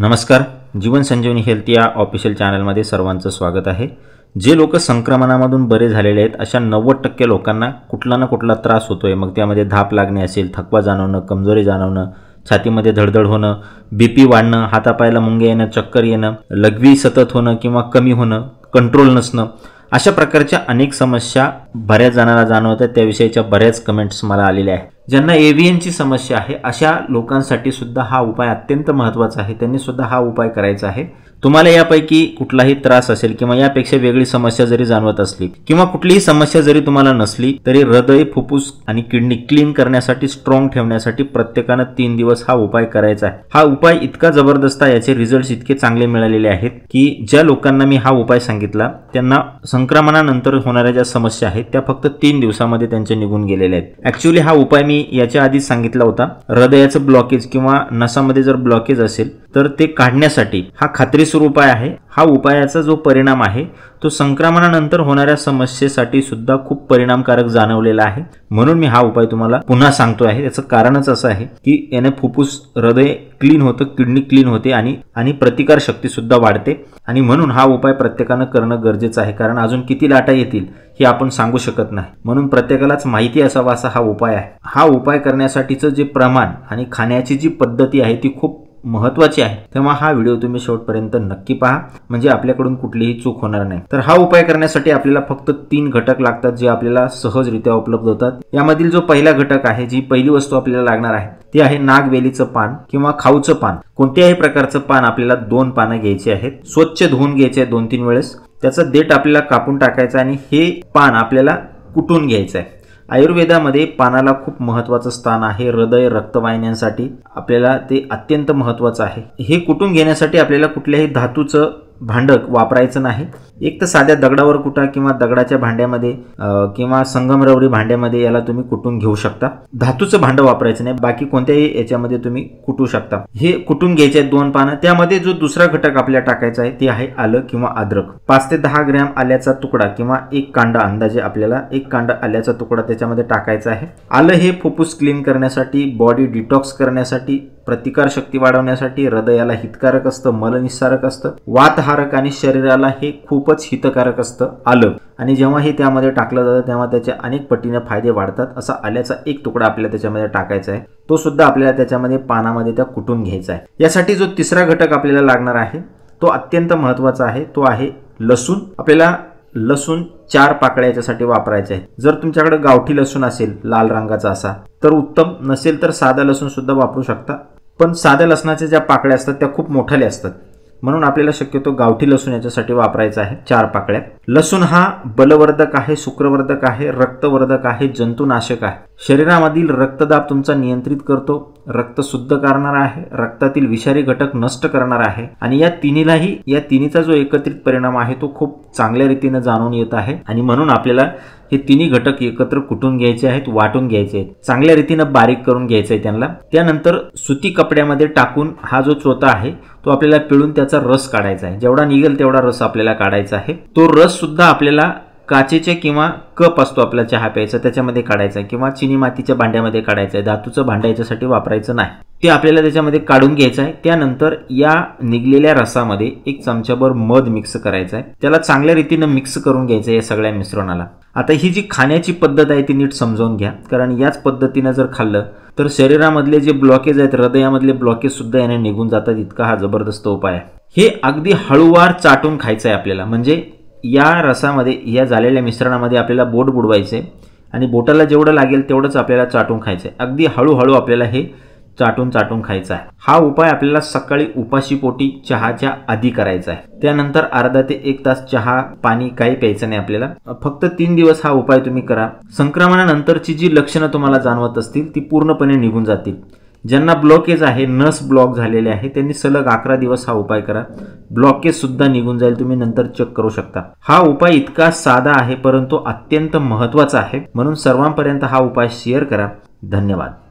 नमस्कार जीवन संजीवनी हेल्थ या ऑफिशियल चॅनलमध्ये सर्वांचं स्वागत आहे जे लोक संक्रमणामधून बरे झालेले आहेत अशा नव्वद टक्के लोकांना कुठला ना कुठला त्रास होतोय मग त्यामध्ये धाप लागणे असेल थकवा जाणवणं कमजोरी जाणवणं छातीमध्ये धडधड होणं बी पी वाढणं हातापायला मुंगे येणं चक्कर येणं लघवी सतत होणं किंवा कमी होणं कंट्रोल नसणं अशा प्रकारच्या अनेक समस्या बऱ्याच जणांना जाणवतात त्या त्याविषयीच्या बऱ्याच कमेंट्स मला आलेल्या आहेत ज्यांना ची समस्या आहे अशा लोकांसाठी सुद्धा हा उपाय अत्यंत महत्त्वाचा आहे त्यांनी सुद्धा हा उपाय करायचा आहे तुम्हाला यापैकी कुठलाही त्रास असेल किंवा यापेक्षा वेगळी समस्या जरी जाणवत असली किंवा कुठलीही समस्या जरी तुम्हाला नसली तरी हृदय फुफ्फुस आणि किडनी क्लीन करण्यासाठी स्ट्रॉंग ठेवण्यासाठी प्रत्येकानं तीन दिवस हा उपाय करायचा आहे हा उपाय इतका जबरदस्त आहे याचे रिझल्ट इतके चांगले मिळालेले आहेत की ज्या लोकांना मी हा उपाय सांगितला त्यांना संक्रमणानंतर होणाऱ्या ज्या समस्या आहेत त्या फक्त तीन दिवसामध्ये त्यांचे निघून गेलेल्या आहेत ऍक्च्युली हा उपाय मी याच्या आधीच सांगितला होता हृदयाचं ब्लॉकेज किंवा नसामध्ये जर ब्लॉकेज असेल तर ते काढण्यासाठी हा खात्री उपाय आहे हा उपायाचा जो परिणाम आहे तो संक्रमणानंतर होणाऱ्या समस्येसाठी सुद्धा खूप परिणामकारक जाणवलेला आहे म्हणून मी हा उपाय तुम्हाला पुन्हा सांगतो आहे त्याचं कारणच असं आहे की याने फुफ्फुस हृदय क्लीन होतं किडनी क्लीन होते आणि आणि प्रतिकार सुद्धा वाढते आणि म्हणून हा उपाय प्रत्येकानं करणं गरजेचं आहे कारण अजून किती लाटा येतील हे आपण सांगू शकत नाही म्हणून प्रत्येकालाच माहिती असावा असा हा उपाय आहे हा उपाय करण्यासाठीचं जे प्रमाण आणि खाण्याची जी पद्धती आहे ती खूप महत्वाची आहे तेव्हा हा व्हिडिओ तुम्ही शेवटपर्यंत नक्की पहा म्हणजे आपल्याकडून कुठलीही चूक होणार नाही तर हा उपाय करण्यासाठी आपल्याला फक्त तीन घटक लागतात जे आपल्याला सहजरित्या उपलब्ध होतात यामधील जो पहिला घटक आहे जी पहिली वस्तू आपल्याला लागणार आहे ती आहे नागवेलीचं पान किंवा खाऊचं पान कोणत्याही प्रकारचं पान आपल्याला दोन पानं घ्यायची आहेत स्वच्छ धुवून घ्यायचे दोन तीन वेळेस त्याचा देठ आपल्याला कापून टाकायचा आणि हे पान आपल्याला कुटून घ्यायचं आहे आयुर्वेदामध्ये पानाला खूप महत्त्वाचं स्थान आहे हृदय रक्तवाहिन्यांसाठी आपल्याला ते अत्यंत महत्त्वाचं आहे हे कुठून घेण्यासाठी आपल्याला कुठल्याही धातूचं भांडक वापरायचं नाही एक तर साध्या दगडावर कुटा किंवा दगडाच्या भांड्यामध्ये किंवा संगमरवरी भांड्यामध्ये याला तुम्ही कुटून घेऊ शकता धातूचं भांडं वापरायचं नाही बाकी कोणत्याही याच्यामध्ये तुम्ही कुटू शकता हे कुटून घ्यायचे आहेत दोन पानं त्यामध्ये जो दुसरा घटक आपल्याला टाकायचा आहे ते आहे आलं किंवा अद्रक पाच ते दहा ग्रॅम आल्याचा तुकडा किंवा एक कांडा अंदाजे आपल्याला एक कांडा आल्याचा तुकडा त्याच्यामध्ये टाकायचा आहे आलं हे फुफ्फुस क्लीन करण्यासाठी बॉडी डिटॉक्स करण्यासाठी प्रतिकारशक्ती वाढवण्यासाठी हृदयाला हितकारक असतं मलनिस्सारक असतं वातहारक आणि शरीराला हे खूपच हितकारक असतं आलं आणि जेव्हा हे त्यामध्ये टाकलं जातं तेव्हा त्याचे अनेक पटीने फायदे वाढतात असा आल्याचा एक तुकडा आपल्याला त्याच्यामध्ये टाकायचा आहे तो सुद्धा आपल्याला त्याच्यामध्ये पानामध्ये त्या कुटून घ्यायचा आहे यासाठी जो तिसरा घटक आपल्याला लागणार आहे तो अत्यंत महत्त्वाचा आहे तो आहे लसूण आपल्याला लसूण चार पाकळ्या याच्यासाठी वापरायचे आहे जर तुमच्याकडे गावठी लसूण असेल लाल रंगाचा असा तर उत्तम नसेल तर साधा लसूण सुद्धा वापरू शकता पण साध्या लसणाच्या ज्या पाकळ्या असतात त्या खूप मोठ्याल्या असतात म्हणून आपल्याला शक्यतो गावठी लसूण याच्यासाठी वापरायचा आहे चार पाकळ्या लसूण हा बलवर्धक आहे शुक्रवर्धक आहे रक्तवर्धक आहे जंतुनाशक आहे शरीरामधील रक्तदाब तुमचा नियंत्रित करतो रक्त शुद्ध करणार आहे रक्तातील विषारी घटक नष्ट करणार आहे आणि या तिन्हीलाही या तिन्हीचा जो एकत्रित परिणाम आहे तो खूप चांगल्या रीतीने जाणून येत आहे आणि म्हणून आपल्याला हे तिन्ही घटक एकत्र कुठून घ्यायचे आहेत वाटून घ्यायचे आहेत चांगल्या रीतीनं बारीक करून घ्यायचं आहे त्यांना त्यानंतर सुती कपड्यामध्ये टाकून हा जो चोथा आहे तो आपल्याला पिळून त्याचा रस काढायचा आहे जेवढा निघेल तेवढा रस आपल्याला काढायचा आहे तो रस सुद्धा आपल्याला काचेचे किंवा कप असतो आपला चहा प्यायचा त्याच्यामध्ये काढायचा आहे किंवा चिनी मातीच्या भांड्यामध्ये काढायचं आहे धातूचं भांड्या याच्यासाठी वापरायचं नाही ते आपल्याला त्याच्यामध्ये काढून घ्यायचं आहे त्यानंतर या निघलेल्या रसामध्ये एक चमच्याभर मध मिक्स करायचं आहे त्याला चांगल्या रीतीनं मिक्स करून घ्यायचं आहे या सगळ्या मिश्रणाला आता ही जी खाण्याची पद्धत आहे ती नीट समजावून घ्या कारण याच पद्धतीनं जर खाल्लं तर शरीरामधले जे ब्लॉकेज आहेत हृदयामधले ब्लॉकेज सुद्धा याने निघून जातात इतका हा जबरदस्त उपाय आहे हे अगदी हळूवार चाटून खायचं आहे आपल्याला म्हणजे या रसामध्ये या झालेल्या मिश्रणामध्ये आपल्याला बोट बुडवायचे आणि बोटाला जेवढं लागेल तेवढंच आपल्याला चाटून खायचं आहे अगदी हळूहळू आपल्याला हे चाटून चाटून खायचा आहे हा उपाय आपल्याला सकाळी उपाशीपोटी चहाच्या आधी करायचा आहे त्यानंतर अर्धा ते एक तास चहा पाणी काही प्यायचं नाही आपल्याला फक्त तीन दिवस हा उपाय तुम्ही करा संक्रमणानंतरची जी लक्षणं तुम्हाला जाणवत असतील ती पूर्णपणे निघून जातील ज्यांना ब्लॉकेज आहे नस ब्लॉक झालेले आहे त्यांनी सलग अकरा दिवस हा उपाय करा ब्लॉकेज सुद्धा निघून जाईल तुम्ही नंतर चेक करू शकता हा उपाय इतका साधा आहे परंतु अत्यंत महत्वाचा आहे म्हणून सर्वांपर्यंत हा उपाय शेअर करा धन्यवाद